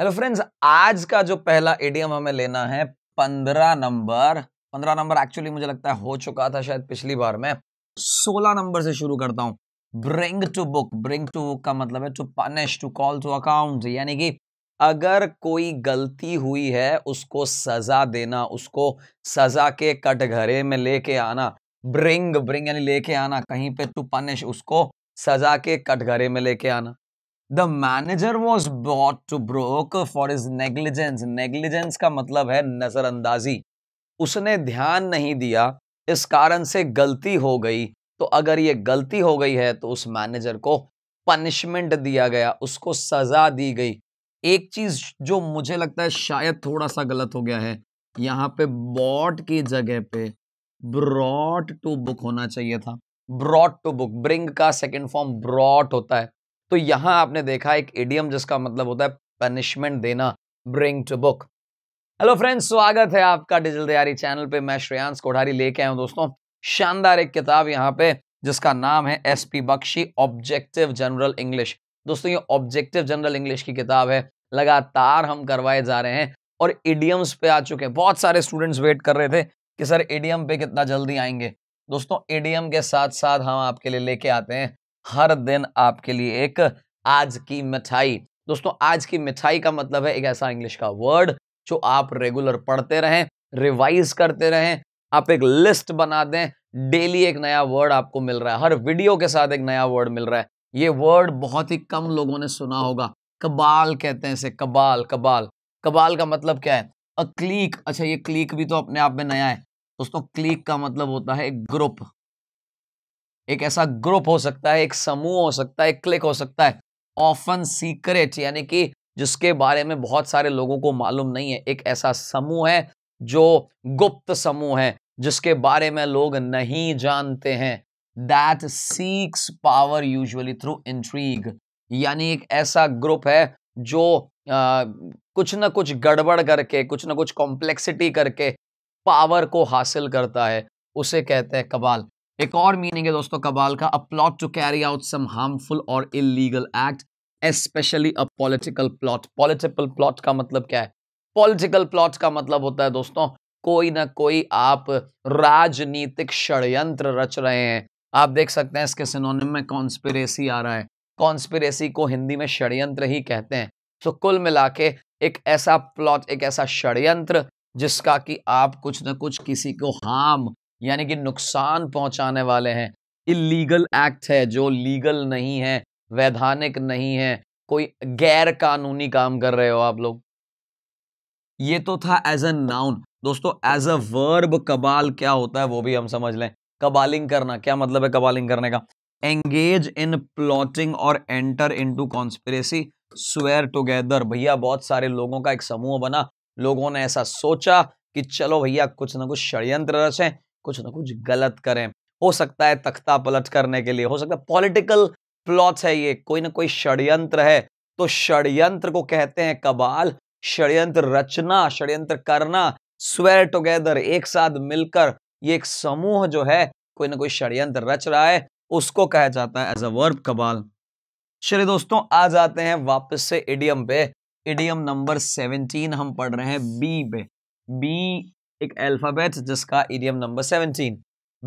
hello friends आज का जो पहला एडियम हमें लेना है पंद्रह नंबर पंद्रह नंबर एक्चुअली मुझे लगता है हो चुका था शायद पिछली बार में सोलह नंबर से शुरू करता हूँ bring to book bring to book का मतलब है to punish to call to account यानी कि अगर कोई गलती हुई है उसको सजा देना उसको सजा के कटघरे में लेके आना ब्रिंग ब्रिंग यानी लेके आना कहीं पे टू पनिश उसको सजा के कटघरे में लेके आना the manager was brought to book for his negligence negligence का मतलब है नजरअंदाजी उसने ध्यान नहीं दिया इस कारण से गलती हो गई तो अगर ये गलती हो गई है तो उस मैनेजर को पनिशमेंट दिया गया उसको सजा दी गई एक चीज जो मुझे लगता है शायद थोड़ा सा गलत हो गया है यहाँ पे बॉट की जगह पे ब्रॉट टू बुक होना चाहिए था ब्रॉट टू बुक ब्रिंग का सेकेंड फॉर्म ब्रॉट होता है तो यहाँ आपने देखा एक एडियम जिसका मतलब होता है पनिशमेंट देना bring to book hello friends स्वागत है आपका डिजिटल तैयारी चैनल पे मैं श्रेयांश कोठारी लेके आया हूं दोस्तों शानदार एक किताब यहाँ पे जिसका नाम है S P Bakshi objective general English दोस्तों ये ऑब्जेक्टिव जनरल इंग्लिश की किताब है लगातार हम करवाए जा रहे हैं और एडियम्स पे आ चुके हैं बहुत सारे स्टूडेंट्स वेट कर रहे थे कि सर एडियम पे कितना जल्दी आएंगे दोस्तों एडियम के साथ साथ हम आपके लिए लेके आते हैं हर दिन आपके लिए एक आज की मिठाई दोस्तों आज की मिठाई का मतलब है एक ऐसा इंग्लिश का वर्ड जो आप रेगुलर पढ़ते रहें रिवाइज करते रहें आप एक लिस्ट बना दें डेली एक नया वर्ड आपको मिल रहा है हर वीडियो के साथ एक नया वर्ड मिल रहा है ये वर्ड बहुत ही कम लोगों ने सुना होगा कबाल कहते हैं इसे कबाल कबाल कबाल का मतलब क्या है अ क्लीक अच्छा ये क्लीक भी तो अपने आप में नया है दोस्तों क्लीक का मतलब होता है ग्रुप एक ऐसा ग्रुप हो सकता है एक समूह हो सकता है एक क्लिक हो सकता है ऑफन सीक्रेट यानी कि जिसके बारे में बहुत सारे लोगों को मालूम नहीं है एक ऐसा समूह है जो गुप्त समूह है जिसके बारे में लोग नहीं जानते हैं that seeks power usually through intrigue यानी एक ऐसा ग्रुप है जो आ, कुछ ना कुछ गड़बड़ करके कुछ ना कुछ कॉम्प्लेक्सिटी करके पावर को हासिल करता है उसे कहते हैं कबाल एक और मीनिंग है दोस्तों कबाल का a plot to carry out some harmful और illegal act especially a political plot political plot का मतलब क्या है पॉलिटिकल प्लॉट का मतलब होता है दोस्तों कोई ना कोई आप राजनीतिक षडयंत्र रच रहे हैं आप देख सकते हैं इसके सिनोनिम में कॉन्स्पिरेसी आ रहा है कॉन्स्पिरेसी को हिंदी में षडयंत्र ही कहते हैं तो कुल मिला के एक ऐसा प्लॉट एक ऐसा षडयंत्र जिसका कि आप कुछ ना कुछ किसी को हार्म यानी कि नुकसान पहुंचाने वाले हैं इलीगल एक्ट है जो लीगल नहीं है वैधानिक नहीं है कोई गैर कानूनी काम कर रहे हो आप लोग ये तो था एज ए नाउन दोस्तों एज अ वर्ब कबाल क्या होता है वो भी हम समझ लें कबालिंग करना क्या मतलब है कबालिंग करने का एंगेज इन प्लॉटिंग और enter into conspiracy swear together भैया बहुत सारे लोगों का एक समूह बना लोगों ने ऐसा सोचा कि चलो भैया कुछ ना कुछ षडयंत्र रचें कुछ ना कुछ गलत करें हो सकता है तख्ता पलट करने के लिए हो सकता है पॉलिटिकल प्लॉट्स है ये कोई ना कोई षड्यंत्र है तो षड्यंत्र को कहते हैं कबाल षड्यंत्र रचना षड्यंत्र करना स्वेयर टुगेदर एक साथ मिलकर ये एक समूह जो है कोई ना कोई षड्यंत्र रच रहा है उसको कहा जाता है एज अ वर्ब कबाल चलिए दोस्तों आ जाते हैं वापस से इडियम पे इडियम नंबर सेवनटीन हम पढ़ रहे हैं बी पे बी एक अल्फ़ाबेट जिसका idiom number seventeen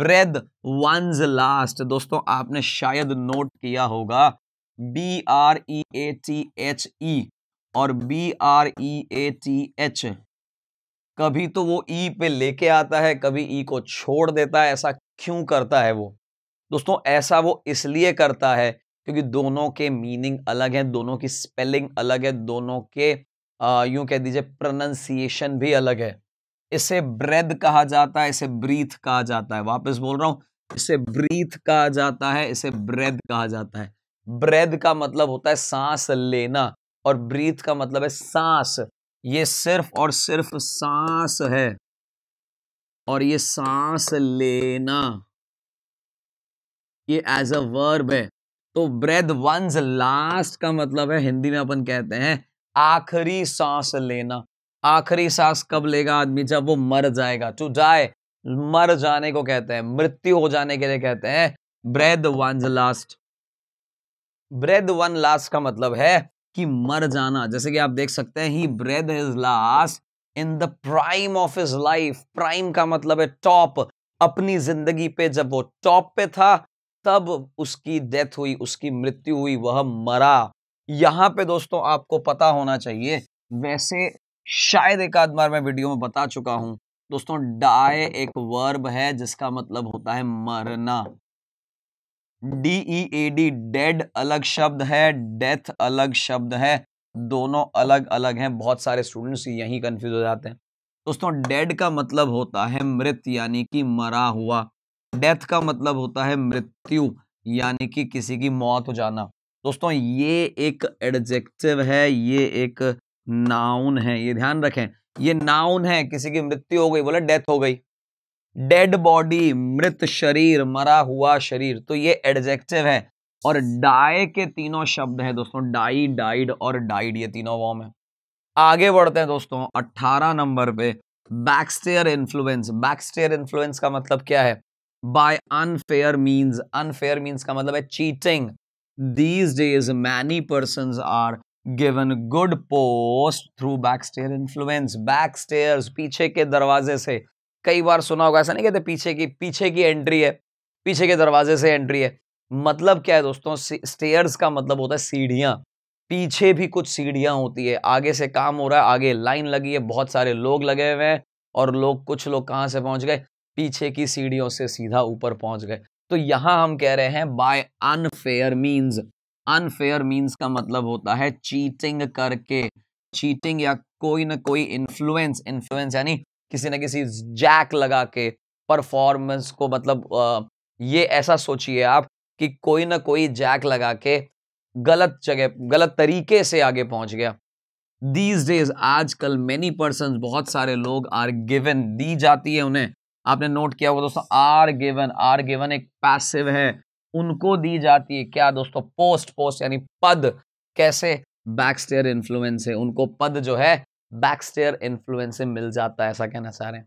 breathe one's last दोस्तों आपने शायद नोट किया होगा B R E A T H E और B R E A T H कभी तो वो ई e पे लेके आता है कभी ई e को छोड़ देता है ऐसा क्यों करता है वो दोस्तों ऐसा वो इसलिए करता है क्योंकि दोनों के मीनिंग अलग हैं दोनों की स्पेलिंग अलग है दोनों के यूं कह दीजिए प्रोनंसिएशन भी अलग है इसे ब्रेद कहा जाता है इसे ब्रीथ कहा जाता है वापस बोल रहा हूं इसे ब्रीथ कहा जाता है इसे ब्रेद कहा जाता है ब्रेद का मतलब होता है सांस लेना और ब्रीथ का मतलब है सांस ये सिर्फ और सिर्फ सांस है और ये सांस लेना ये एज अ वर्ब है तो ब्रेथ वंस लास्ट का मतलब है हिंदी में अपन कहते हैं आखिरी सांस लेना आखिरी सांस कब लेगा आदमी जब वो मर जाएगा टू डाई मर जाने को कहते हैं मृत्यु हो जाने के लिए कहते हैं breathe one last breathe one last का मतलब है कि मर जाना जैसे कि आप देख सकते हैं he breathed his last in the prime of his life prime का मतलब है टॉप अपनी जिंदगी पे जब वो टॉप पे था तब उसकी डेथ हुई उसकी मृत्यु हुई वह मरा यहां पे दोस्तों आपको पता होना चाहिए वैसे शायद एक आध बार मैं वीडियो में बता चुका हूं दोस्तों डाए एक वर्ब है जिसका मतलब होता है मरना D E A D dead अलग शब्द है डेथ अलग शब्द है दोनों अलग अलग हैं बहुत सारे स्टूडेंट्स यही कंफ्यूज हो जाते हैं दोस्तों डेड का मतलब होता है मृत यानी कि मरा हुआ डेथ का मतलब होता है मृत्यु यानी कि किसी की मौत हो जाना दोस्तों ये एक एडजेक्टिव है ये एक नाउन है ये ध्यान रखें ये नाउन है किसी की मृत्यु हो गई बोले डेथ हो गई डेड बॉडी मृत शरीर मरा हुआ शरीर तो ये एडजेक्टिव है और डाय के तीनों शब्द हैं दोस्तों डाई डाइड और डाइड ये तीनों वॉम है आगे बढ़ते हैं दोस्तों 18 नंबर पे बैक्सटेयर इन्फ्लुएंस बैक्सटेयर इन्फ्लुएंस का मतलब क्या है by unfair means unfair means का मतलब है cheating these days many person are given good post through back stair influence back stair पीछे के दरवाजे से कई बार सुना होगा ऐसा नहीं कहते पीछे की पीछे की एंट्री है पीछे के दरवाजे से एंट्री है मतलब क्या है दोस्तों स्टेयर्स का मतलब होता है सीढ़ियाँ पीछे भी कुछ सीढ़ियाँ होती है आगे से काम हो रहा है आगे लाइन लगी है बहुत सारे लोग लगे हुए हैं और लोग कुछ लोग कहाँ से पहुँच गए पीछे की सीढ़ियों से सीधा ऊपर पहुँच गए तो यहाँ हम कह रहे हैं by unfair means unfair means का मतलब होता है चीटिंग करके चीटिंग या कोई ना कोई इन्फ्लुएंस इन्फ्लुएंस यानी किसी ना किसी जैक लगा के परफॉर्मेंस को मतलब ये ऐसा सोचिए आप कि कोई ना कोई जैक लगा के गलत जगह गलत तरीके से आगे पहुंच गया दीज डेज आजकल मेनी पर्सन बहुत सारे लोग आर गिवन दी जाती है उन्हें आपने नोट किया होगा दोस्तों आर गिवन आर गिवन एक पैसिव है उनको दी जाती है क्या दोस्तों पोस्ट पोस्ट यानी पद कैसे बैकस्टेयर इन्फ्लुएंस है उनको पद जो है बैकस्टेयर इन्फ्लुएंस से मिल जाता है ऐसा कहना चाह रहे हैं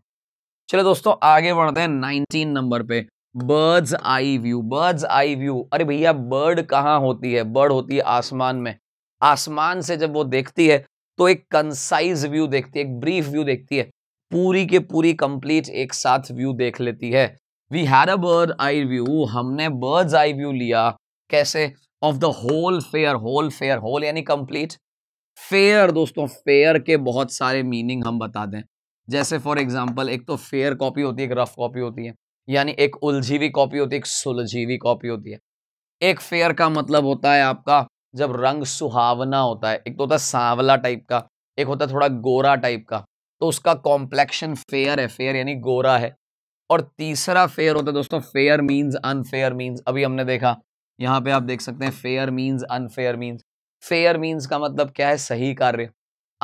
चलो दोस्तों आगे बढ़ते हैं नाइनटीन नंबर पे bird's eye view bird's eye view अरे भैया बर्ड कहाँ होती है बर्ड होती है आसमान में आसमान से जब वो देखती है तो एक कंसाइज व्यू देखती है एक ब्रीफ व्यू देखती है पूरी के पूरी कंप्लीट एक साथ व्यू देख लेती है we had a bird's eye view हमने बर्ड्स आई व्यू लिया कैसे of the whole fair whole fair whole यानी कंप्लीट फेयर दोस्तों फेयर के बहुत सारे मीनिंग हम बता दें जैसे फॉर एग्जांपल एक तो फेयर कॉपी होती है एक रफ कॉपी होती है यानी एक उलझी हुई कॉपी होती है एक सुलझी हुई कॉपी होती है एक फेयर का मतलब होता है आपका जब रंग सुहावना होता है एक तो होता है सांवला टाइप का एक होता है थोड़ा गोरा टाइप का तो उसका कॉम्प्लेक्शन फेयर है फेयर यानी गोरा है और तीसरा फेयर होता है दोस्तों फेयर मीन्स अनफेयर मीन्स अभी हमने देखा यहाँ पे आप देख सकते हैं fair means unfair means fair means का मतलब क्या है सही कार्य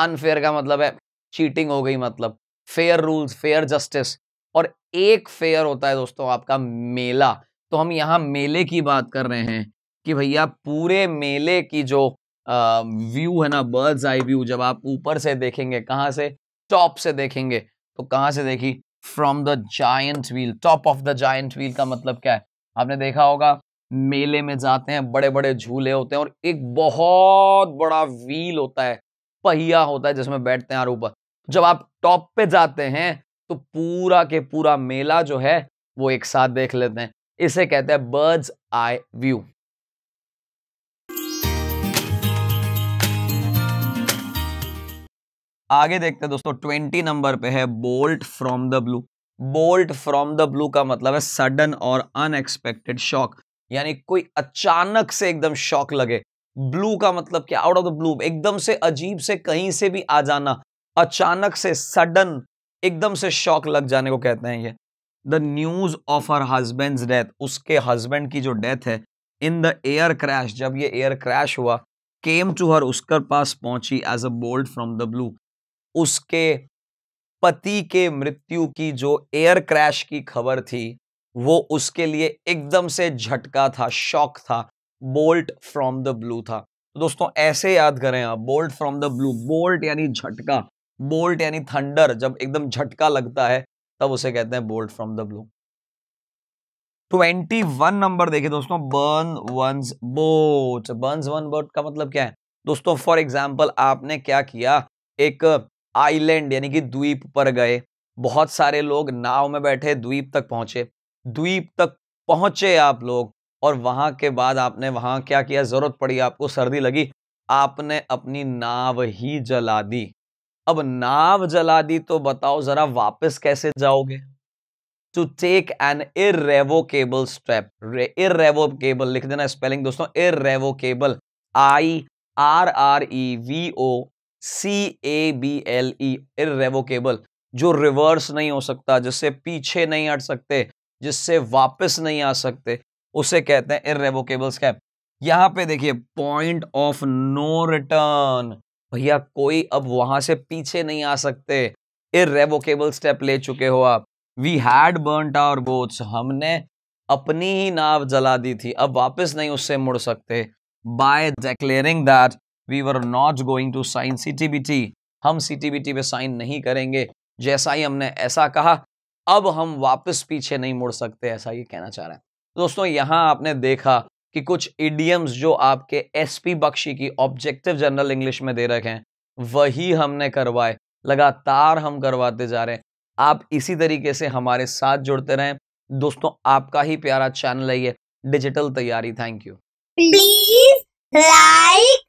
अनफेयर का मतलब है चीटिंग हो गई मतलब फेयर रूल्स फेयर जस्टिस और एक फेयर होता है दोस्तों आपका मेला तो हम यहाँ मेले की बात कर रहे हैं कि भैया पूरे मेले की जो व्यू है ना बर्ड्स आई व्यू जब आप ऊपर से देखेंगे कहाँ से टॉप से देखेंगे तो कहाँ से देखी from the giant wheel top of the giant wheel का मतलब क्या है आपने देखा होगा मेले में जाते हैं बड़े बड़े झूले होते हैं और एक बहुत बड़ा व्हील होता है पहिया होता है जिसमें बैठते हैं हर ऊपर जब आप टॉप पे जाते हैं तो पूरा के पूरा मेला जो है वो एक साथ देख लेते हैं इसे कहते हैं बर्ड्स आई व्यू आगे देखते हैं दोस्तों ट्वेंटी नंबर पे है bolt from the blue bolt from the blue का मतलब है सडन और अनएक्सपेक्टेड शॉक यानी कोई अचानक से एकदम शॉक लगे ब्लू का मतलब क्या आउट ऑफ द ब्लू एकदम से अजीब से कहीं से भी आ जाना अचानक से सडन एकदम से शॉक लग जाने को कहते हैं ये the news of her husband death उसके हस्बैंड की जो डेथ है इन द एयर क्रैश जब ये एयर क्रैश हुआ केम टू हर उसके पास पहुंची as a bolt from the blue उसके पति के मृत्यु की जो एयर क्रैश की खबर थी वो उसके लिए एकदम से झटका था शॉक था बोल्ट फ्रॉम द ब्लू था तो दोस्तों ऐसे याद करें आप bolt from the blue bolt यानी झटका बोल्ट यानी थंडर जब एकदम झटका लगता है तब उसे कहते हैं bolt from the blue twenty one नंबर देखिए दोस्तों burn one's boat burn one boat का मतलब क्या है दोस्तों फॉर एग्जाम्पल आपने क्या किया एक आइलैंड यानी कि द्वीप पर गए बहुत सारे लोग नाव में बैठे द्वीप तक पहुंचे द्वीप तक पहुंचे आप लोग और वहां के बाद आपने वहां क्या किया जरूरत पड़ी आपको सर्दी लगी आपने अपनी नाव ही जला दी अब नाव जला दी तो बताओ जरा वापस कैसे जाओगे to take an irrevocable step cable लिख देना स्पेलिंग दोस्तों cable I R R E V O C A B L E irrevocable जो रिवर्स नहीं हो सकता जिससे पीछे नहीं हट सकते जिससे वापस नहीं आ सकते उसे कहते हैं इरेवोकेबल स्कैम यहाँ पे देखिए पॉइंट ऑफ नो रिटर्न भैया कोई अब वहां से पीछे नहीं आ सकते इरेवोकेबल स्टेप ले चुके हो आप we had burn our boats हमने अपनी ही नाव जला दी थी अब वापस नहीं उससे मुड़ सकते by declaring that we were not going to sign सी हम सी पे साइन नहीं करेंगे जैसा ही हमने ऐसा कहा अब हम वापस पीछे नहीं मुड़ सकते ऐसा ये कहना चाह रहे हैं दोस्तों यहाँ आपने देखा कि कुछ इडियम्स जो आपके एसपी बख्शी की ऑब्जेक्टिव जनरल इंग्लिश में दे रखे हैं वही हमने करवाए लगातार हम करवाते जा रहे हैं आप इसी तरीके से हमारे साथ जुड़ते रहें दोस्तों आपका ही प्यारा चैनल है ये डिजिटल तैयारी थैंक यू प्लीज लाइक